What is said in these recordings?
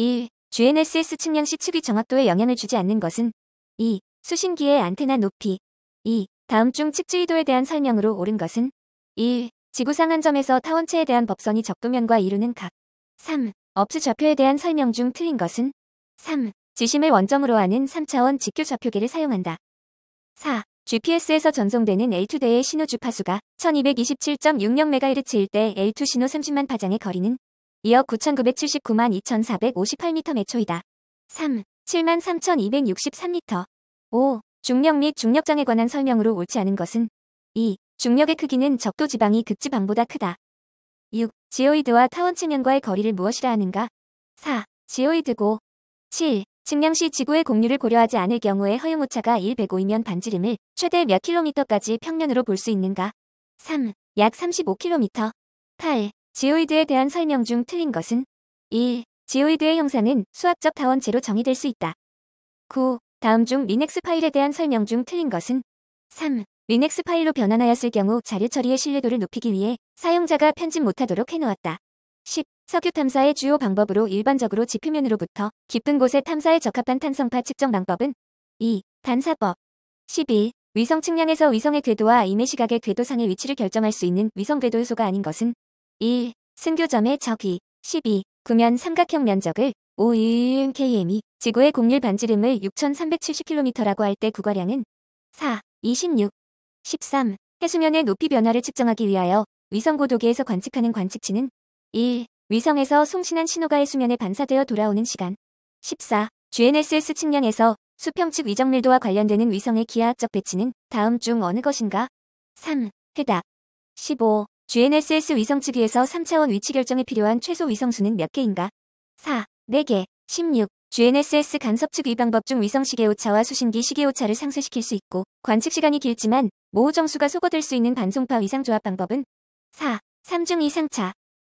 1. GNSS 측량 시측기 정확도에 영향을 주지 않는 것은 2. 수신기의 안테나 높이 2. 다음 중 측지위도에 대한 설명으로 옳은 것은 1. 지구상 한 점에서 타원체에 대한 법선이 적도면과 이루는 각 3. 업수 좌표에 대한 설명 중 틀린 것은 3. 지심을 원점으로 하는 3차원 직교 좌표계를 사용한다. 4. GPS에서 전송되는 L2대의 신호 주파수가 1227.60MHz일 때 L2 신호 30만 파장의 거리는 이어 9,979만 2,458m 매초이다. 3. 7 3,263m. 5. 중력 및 중력장에 관한 설명으로 옳지 않은 것은 2. 중력의 크기는 적도 지방이 극지방보다 크다. 6. 지오이드와 타원 측면과의 거리를 무엇이라 하는가? 4. 지오이드고 7. 측량 시 지구의 곡률을 고려하지 않을 경우에 허용 오차가 105이면 반지름을 최대 몇 킬로미터까지 평면으로 볼 수 있는가? 3. 약 35km. 8. 지오이드에 대한 설명 중 틀린 것은 1. 지오이드의 형상은 수학적 다원체로 정의될 수 있다. 9. 다음 중 리넥스 파일에 대한 설명 중 틀린 것은 3. 리넥스 파일로 변환하였을 경우 자료 처리의 신뢰도를 높이기 위해 사용자가 편집 못하도록 해놓았다. 10. 석유 탐사의 주요 방법으로 일반적으로 지표면으로부터 깊은 곳에 탐사에 적합한 탄성파 측정 방법은 2. 단사법 11. 위성 측량에서 위성의 궤도와 임의 시각의 궤도상의 위치를 결정할 수 있는 위성 궤도 요소가 아닌 것은 1. 승교점의 적이 12. 구면 삼각형 면적을 5 u km이 지구의 곡률 반지름을 6,370km라고 할 때 구괄량은 4. 26. 13. 해수면의 높이 변화를 측정하기 위하여 위성 고도계에서 관측하는 관측치는 1. 위성에서 송신한 신호가 해수면에 반사되어 돌아오는 시간 14. GNSS 측량에서 수평측 위정 밀도와 관련되는 위성의 기하학적 배치는 다음 중 어느 것인가? 3. 해답 15. GNSS 위성 측기에서 3차원 위치 결정에 필요한 최소 위성수는 몇 개인가? 4, 4개, 16. GNSS 간섭 측 위방법 중 위성 시계오차와 수신기 시계오차를 상쇄시킬 수 있고 관측 시간이 길지만 모호 정수가 속어들 수 있는 반송파 위상 조합 방법은 4, 3중 이상차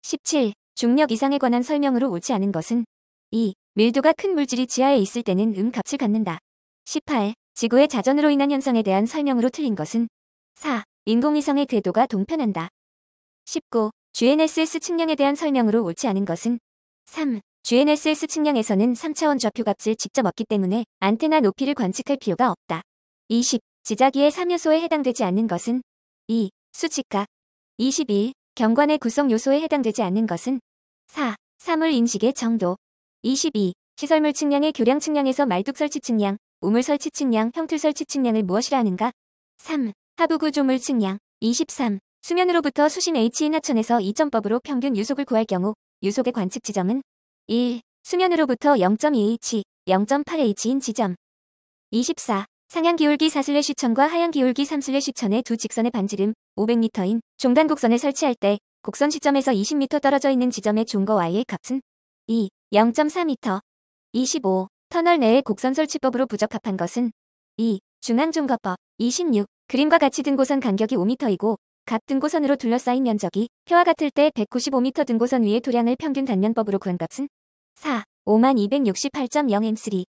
17. 중력 이상에 관한 설명으로 옳지 않은 것은 2. 밀도가 큰 물질이 지하에 있을 때는 음값을 갖는다. 18. 지구의 자전으로 인한 현상에 대한 설명으로 틀린 것은 4. 인공위성의 궤도가 동편한다. 19. GNSS 측량에 대한 설명으로 옳지 않은 것은 3. GNSS 측량에서는 3차원 좌표 값을 직접 얻기 때문에 안테나 높이를 관측할 필요가 없다. 20. 지자기의 3요소에 해당되지 않는 것은 2. 수치값 21. 경관의 구성 요소에 해당되지 않는 것은 4. 사물 인식의 정도 22. 시설물 측량의 교량 측량에서 말뚝 설치 측량, 우물 설치 측량, 형틀 설치 측량을 무엇이라 하는가? 3. 하부 구조물 측량 23. 수면으로부터 수심 H인 하천에서 2점법으로 평균 유속을 구할 경우 유속의 관측 지점은 1. 수면으로부터 0.2H, 0.8H인 지점 24. 상향기울기 4슬래시천과 하향기울기 3슬래시천의 두 직선의 반지름 500m인 종단 곡선을 설치할 때 곡선 시점에서 20m 떨어져 있는 지점의 종거 y의 값은 2. 0.4m 25. 터널 내의 곡선 설치법으로 부적합한 것은 2. 중앙종거법 26. 그림과 같이 든고선 간격이 5m이고 각 등고선으로 둘러싸인 면적이 표와 같을 때 195m 등고선 위의 도량을 평균 단면법으로 구한 값은 4, 5268.0m3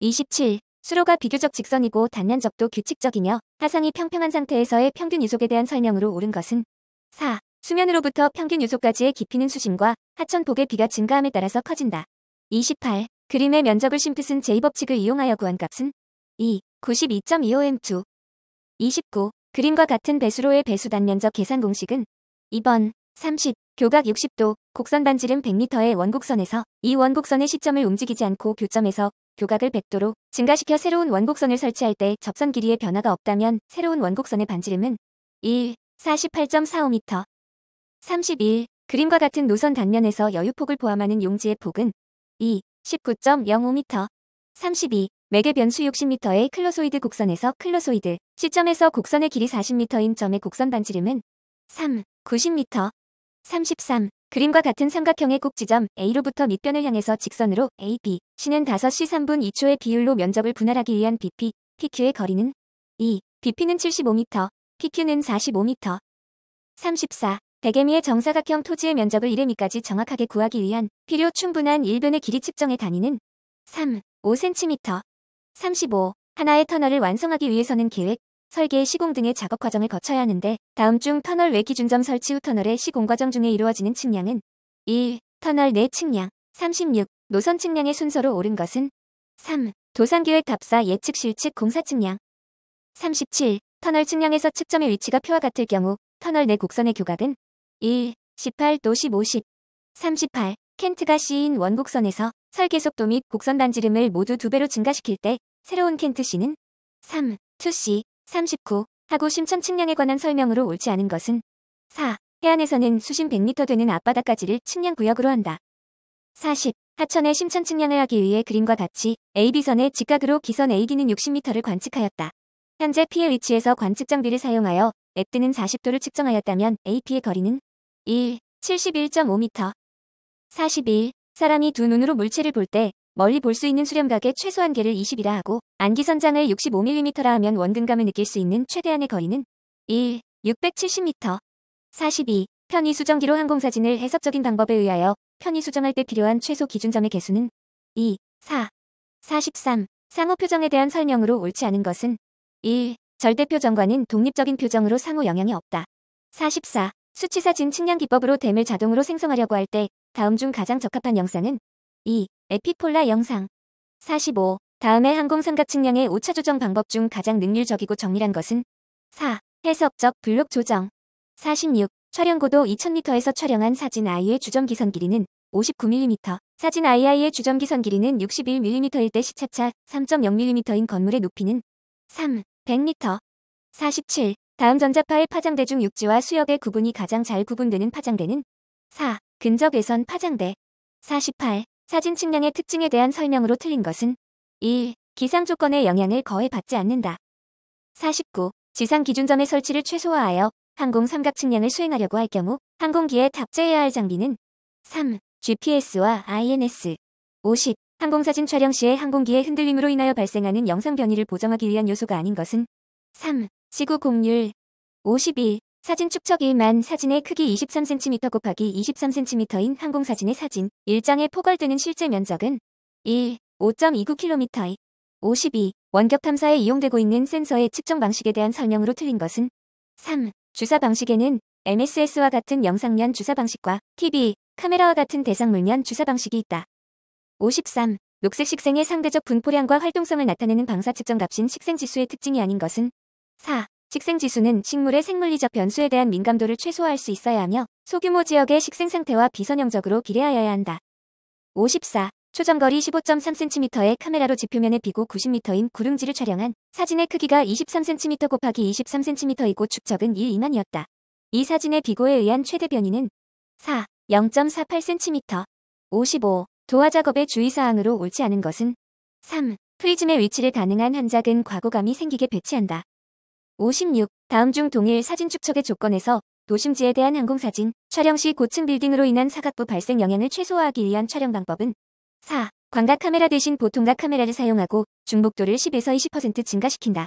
27. 수로가 비교적 직선이고 단면적도 규칙적이며 하상이 평평한 상태에서의 평균 유속에 대한 설명으로 옳은 것은 4. 수면으로부터 평균 유속까지의 깊이는 수심과 하천 폭의 비가 증가함에 따라서 커진다. 28. 그림의 면적을 심플슨 제이법칙을 이용하여 구한 값은 2. 92.25m2 29. 그림과 같은 배수로의 배수단 면적 계산 공식은 2번 30, 교각 60도, 곡선 반지름 100m의 원곡선에서 이 원곡선의 시점을 움직이지 않고 교점에서 교각을 100도로 증가시켜 새로운 원곡선을 설치할 때 접선 길이의 변화가 없다면 새로운 원곡선의 반지름은 1, 48.45m 31. 그림과 같은 노선 단면에서 여유폭을 포함하는 용지의 폭은 2, 19.05m 32. 맥의 변수 60m의 클로소이드 곡선에서 클로소이드 시점에서 곡선의 길이 40m인 점의 곡선 반지름은 3, 90m, 33 그림과 같은 삼각형의 꼭지점 A로부터 밑변을 향해서 직선으로 AB, C는 5시 3분 2초의 비율로 면적을 분할하기 위한 BP, PQ의 거리는 2, BP는 75m, PQ는 45m, 34 대개미의 정사각형 토지의 면적을 1회미까지 정확하게 구하기 위한 필요 충분한 일변의 길이 측정의 단위는 3, 5cm, 35. 하나의 터널을 완성하기 위해서는 계획, 설계, 시공 등의 작업 과정을 거쳐야 하는데 다음 중 터널 외 기준점 설치 후 터널의 시공 과정 중에 이루어지는 측량은 1. 터널 내 측량 36. 노선 측량의 순서로 옳은 것은 3. 도상계획 답사 예측 실측 공사 측량 37. 터널 측량에서 측점의 위치가 표와 같을 경우 터널 내 곡선의 교각은 1. 18도 15, 10 38. 켄트가 C인 원곡선에서 설계 속도 및 곡선 반지름을 모두 두배로 증가시킬 때 새로운 켄트시는 3, 2C, 39 하고 심천 측량에 관한 설명으로 옳지 않은 것은 4. 해안에서는 수심 100m 되는 앞바다까지를 측량구역으로 한다. 40. 하천의 심천 측량을 하기 위해 그림과 같이 AB선의 직각으로 기선 A기는 60m를 관측하였다. 현재 P의 위치에서 관측 장비를 사용하여 앱 F는 40도를 측정하였다면 AP의 거리는 1, 71.5m 41. 사람이 두 눈으로 물체를 볼 때 멀리 볼 수 있는 수렴각의 최소한 계를 20이라 하고 안기선장을 65mm라 하면 원근감을 느낄 수 있는 최대한의 거리는 1. 670m 42. 편의 수정기로 항공사진을 해석적인 방법에 의하여 편의 수정할 때 필요한 최소 기준점의 개수는 2. 4. 43. 상호 표정에 대한 설명으로 옳지 않은 것은 1. 절대 표정과는 독립적인 표정으로 상호 영향이 없다. 44. 수치사진 측량 기법으로 댐을 자동으로 생성하려고 할때 다음 중 가장 적합한 영상은 2. 에피폴라 영상 45. 다음에 항공 삼각측량의 오차 조정 방법 중 가장 능률적이고 정밀한 것은 4. 해석적 블록 조정 46. 촬영 고도 2000m에서 촬영한 사진 아이의 주점 기선 길이는 59mm, 사진 아이아이의 주점 기선 길이는 61mm일 때 시차차 3.0mm인 건물의 높이는 3. 100m 47. 다음 전자파의 파장대 중 육지와 수역의 구분이 가장 잘 구분되는 파장대는 4. 근적외선 파장대 48. 사진 측량의 특징에 대한 설명으로 틀린 것은 1. 기상 조건의 영향을 거의 받지 않는다. 49. 지상 기준점의 설치를 최소화하여 항공 삼각 측량을 수행하려고 할 경우 항공기에 탑재해야 할 장비는 3. GPS와 INS 50. 항공사진 촬영 시에 항공기의 흔들림으로 인하여 발생하는 영상 변이를 보정하기 위한 요소가 아닌 것은 3. 지구 공률 51. 사진 축척 1만 사진의 크기 23cm 곱하기 23cm인 항공사진의 사진 1장에 포괄되는 실제 면적은 1. 5.29km 52. 원격 탐사에 이용되고 있는 센서의 측정 방식에 대한 설명으로 틀린 것은 3. 주사 방식에는 MSS와 같은 영상면 주사 방식과 TV, 카메라와 같은 대상물면 주사 방식이 있다. 53. 녹색 식생의 상대적 분포량과 활동성을 나타내는 방사 측정값인 식생지수의 특징이 아닌 것은 4. 식생지수는 식물의 생물리적 변수에 대한 민감도를 최소화할 수 있어야 하며 소규모 지역의 식생 상태와 비선형적으로 비례하여야 한다. 54. 초점거리 15.3cm의 카메라로 지표면의 비고 90m인 구릉지를 촬영한 사진의 크기가 23cm 곱하기 23cm이고 축적은 1 2만이었다. 이 사진의 비고에 의한 최대 변이는 4. 0.48cm 55. 도화 작업의 주의사항으로 옳지 않은 것은 3. 프리즘의 위치를 가능한 한작은 과거감이 생기게 배치한다. 56. 다음 중 동일 사진 축척의 조건에서 도심지에 대한 항공사진, 촬영 시 고층 빌딩으로 인한 사각부 발생 영향을 최소화하기 위한 촬영 방법은 4. 광각 카메라 대신 보통각 카메라를 사용하고 중복도를 10에서 20% 증가시킨다.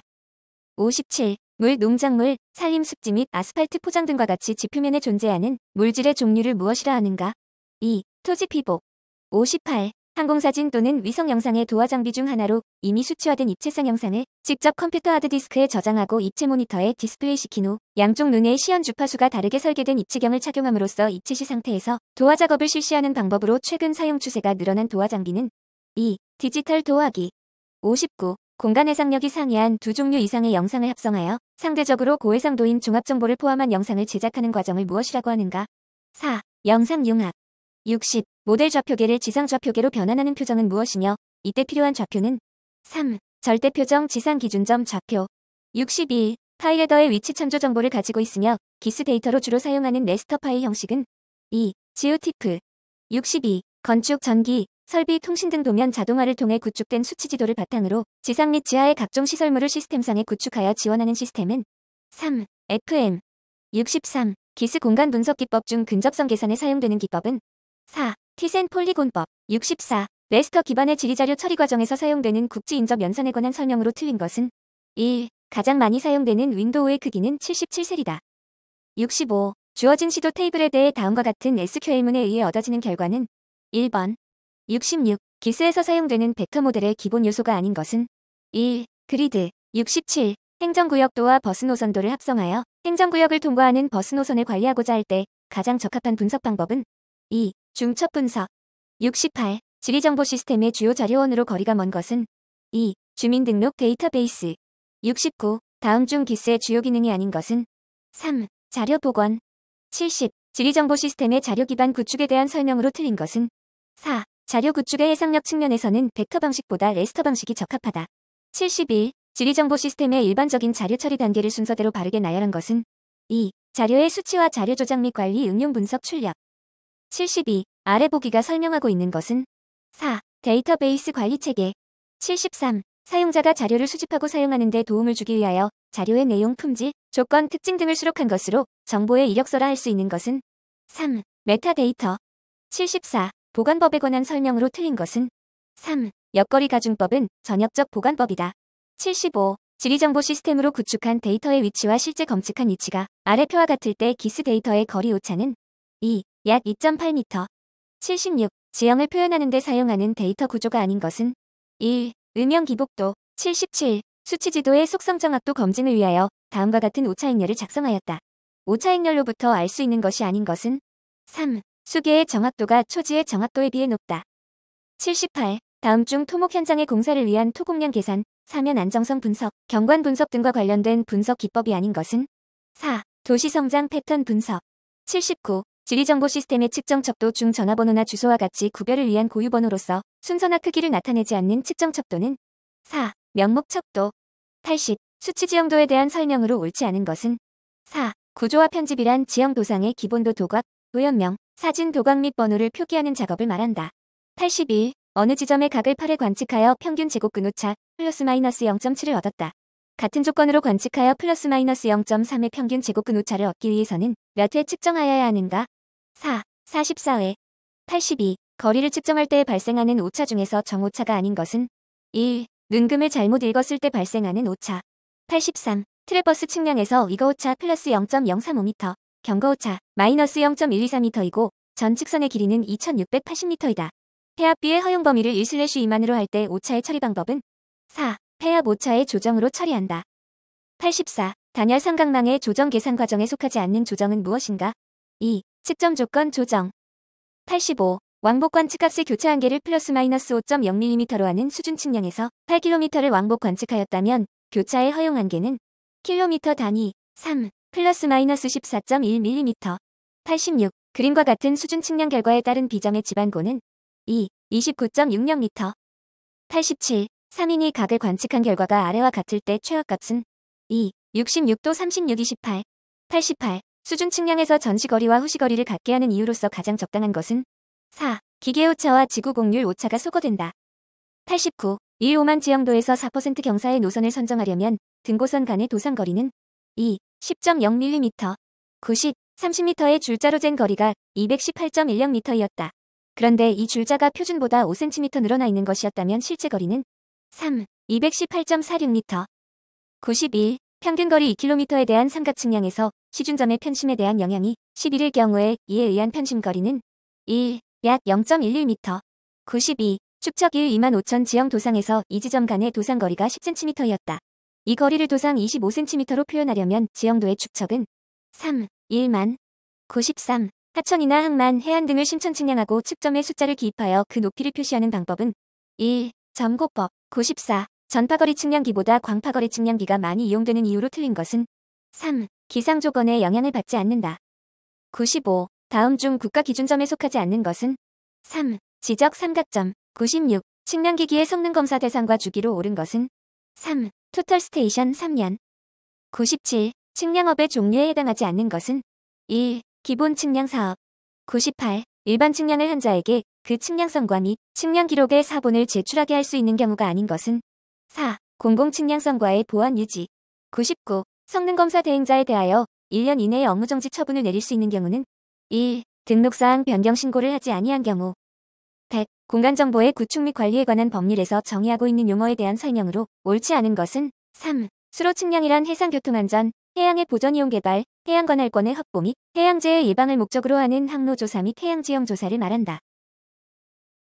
57. 물, 농작물, 산림 습지 및 아스팔트 포장 등과 같이 지표면에 존재하는 물질의 종류를 무엇이라 하는가? 2. 토지 피복. 58. 항공사진 또는 위성 영상의 도화 장비 중 하나로 이미 수치화된 입체성 영상을 직접 컴퓨터 하드디스크에 저장하고 입체 모니터에 디스플레이시킨 후 양쪽 눈의 시연 주파수가 다르게 설계된 입체경을 착용함으로써 입체시 상태에서 도화 작업을 실시하는 방법으로 최근 사용 추세가 늘어난 도화 장비는 2. 디지털 도화기 59. 공간 해상력이 상이한 두 종류 이상의 영상을 합성하여 상대적으로 고해상도인 종합정보를 포함한 영상을 제작하는 과정을 무엇이라고 하는가? 4. 영상 융합 60. 모델 좌표계를 지상 좌표계로 변환하는 표정은 무엇이며 이때 필요한 좌표는 3. 절대 표정 지상 기준점 좌표 62. 파일헤더의 위치 참조 정보를 가지고 있으며 기스 데이터로 주로 사용하는 레스터 파일 형식은 2. 지오티프 62. 건축, 전기, 설비, 통신 등 도면 자동화를 통해 구축된 수치 지도를 바탕으로 지상 및 지하의 각종 시설물을 시스템상에 구축하여 지원하는 시스템은 3. FM 63. 기스 공간 분석 기법 중 근접성 계산에 사용되는 기법은 4. 티센 폴리곤법 64 레스터 기반의 지리자료 처리 과정에서 사용되는 국지 인접 연산에 관한 설명으로 틀린 것은 1. 가장 많이 사용되는 윈도우의 크기는 77셀이다. 65. 주어진 시도 테이블에 대해 다음과 같은 SQL문에 의해 얻어지는 결과는 1번 66. 기스에서 사용되는 벡터 모델의 기본 요소가 아닌 것은 1. 그리드 67. 행정구역도와 버스 노선도를 합성하여 행정구역을 통과하는 버스 노선을 관리하고자 할 때 가장 적합한 분석 방법은 2. 중첩 분석 68. 지리정보 시스템의 주요 자료원으로 거리가 먼 것은 2. 주민등록 데이터베이스 69. 다음 중 기스의 주요 기능이 아닌 것은 3. 자료 복원 70. 지리정보 시스템의 자료 기반 구축에 대한 설명으로 틀린 것은 4. 자료 구축의 해상력 측면에서는 벡터 방식보다 레스터 방식이 적합하다. 71. 지리정보 시스템의 일반적인 자료 처리 단계를 순서대로 바르게 나열한 것은 2. 자료의 수치와 자료 조작 및 관리 응용 분석 출력 72. 아래 보기가 설명하고 있는 것은 4. 데이터베이스 관리 체계 73. 사용자가 자료를 수집하고 사용하는 데 도움을 주기 위하여 자료의 내용 품질, 조건, 특징 등을 수록한 것으로 정보의 이력서라 할 수 있는 것은 3. 메타데이터 74. 보관법에 관한 설명으로 틀린 것은 3. 역거리 가중법은 전역적 보관법이다. 75. 지리정보 시스템으로 구축한 데이터의 위치와 실제 검측한 위치가 아래 표와 같을 때 기스 데이터의 거리 오차는 2. 약 2.8m, 76 지형을 표현하는 데 사용하는 데이터 구조가 아닌 것은 1. 음영 기복도 77 수치 지도의 속성 정확도 검증을 위하여 다음과 같은 오차행렬을 작성하였다. 오차행렬로부터 알 수 있는 것이 아닌 것은 3. 수계의 정확도가 초지의 정확도에 비해 높다. 78. 다음 중 토목 현장의 공사를 위한 토공량 계산, 사면 안정성 분석, 경관 분석 등과 관련된 분석 기법이 아닌 것은 4. 도시 성장 패턴 분석 79. 지리정보 시스템의 측정척도 중 전화번호나 주소와 같이 구별을 위한 고유번호로서 순서나 크기를 나타내지 않는 측정척도는 4. 명목척도 80. 수치지형도에 대한 설명으로 옳지 않은 것은 4. 구조와 편집이란 지형 도상의 기본도 도각, 도연명, 사진 도각 및 번호를 표기하는 작업을 말한다. 81. 어느 지점의 각을 8에 관측하여 평균 제곱근오차 플러스 마이너스 0.7을 얻었다. 같은 조건으로 관측하여 플러스 마이너스 0.3의 평균 제곱근 오차를 얻기 위해서는 몇 회 측정하여야 하는가? 4. 44회 82. 거리를 측정할 때 발생하는 오차 중에서 정오차가 아닌 것은 1. 눈금을 잘못 읽었을 때 발생하는 오차 83. 트레버스 측량에서 이거오차 플러스 0.035m, 경거오차 마이너스 0 1 2 3 m 이고전측선의 길이는 2680m이다. 폐압비의 허용 범위를 1/2만으로 할 때 오차의 처리 방법은 4. 폐압 오차의 조정으로 처리한다. 84. 단열 삼각망의 조정 계산 과정에 속하지 않는 조정은 무엇인가? 2. 측정 조건 조정 85. 왕복관 측값의 교차 한계를 플러스 마이너스 5.0mm로 하는 수준 측량에서 8km를 왕복 관측하였다면 교차의 허용 한계는 킬로미터 단위 3 플러스 마이너스 14.1mm 86. 그림과 같은 수준 측량 결과에 따른 비점의 지반고는 2 29.60m 87. 3인이 각을 관측한 결과가 아래와 같을 때 최악값은 2 66도 36 28 88 수준 측량에서 전시거리와 후시거리를 갖게 하는 이유로서 가장 적당한 것은 4. 기계오차와 지구공률 오차가 소거된다. 89. 1 5만 지형도에서 4% 경사의 노선을 선정하려면 등고선 간의 도상거리는 2. 10.0mm, 90, 30m의 줄자로 잰 거리가 2 1 8 1 0 m 이었다 그런데 이 줄자가 표준보다 5cm 늘어나 있는 것이었다면 실제 거리는 3. 218.46m, 91, 평균 거리 2km에 대한 삼각 측량에서 시중점의 편심에 대한 영향이 11일 경우에 이에 의한 편심 거리는 1. 약 0.11m 92. 축척 1 25,000 지형 도상에서 이 지점 간의 도상 거리가 1 0 c m 였다이 거리를 도상 25cm로 표현하려면 지형도의 축척은 3. 1만 93. 하천이나 항만, 해안 등을 심천 측량하고 측점의 숫자를 기입하여 그 높이를 표시하는 방법은 1. 점고법 94. 전파거리 측량기보다 광파거리 측량기가 많이 이용되는 이유로 틀린 것은 3. 기상조건에 영향을 받지 않는다. 95. 다음 중 국가 기준점에 속하지 않는 것은 3. 지적 삼각점 96. 측량기기의 성능검사 대상과 주기로 오른 것은 3. 토털스테이션 3년 97. 측량업의 종류에 해당하지 않는 것은 1. 기본 측량 사업 98. 일반 측량을 한 자에게 그 측량성과 및 측량 기록의 사본을 제출하게 할 수 있는 경우가 아닌 것은 4. 공공측량성과의 보안 유지 99. 성능검사 대행자에 대하여 1년 이내에 업무정지 처분을 내릴 수 있는 경우는 1. 등록사항 변경 신고를 하지 아니한 경우 100. 공간정보의 구축 및 관리에 관한 법률에서 정의하고 있는 용어에 대한 설명으로 옳지 않은 것은 3. 수로 측량이란 해상교통안전, 해양의 보전이용 개발, 해양관할권의 확보 및 해양재해 예방을 목적으로 하는 항로조사 및 해양지형 조사를 말한다.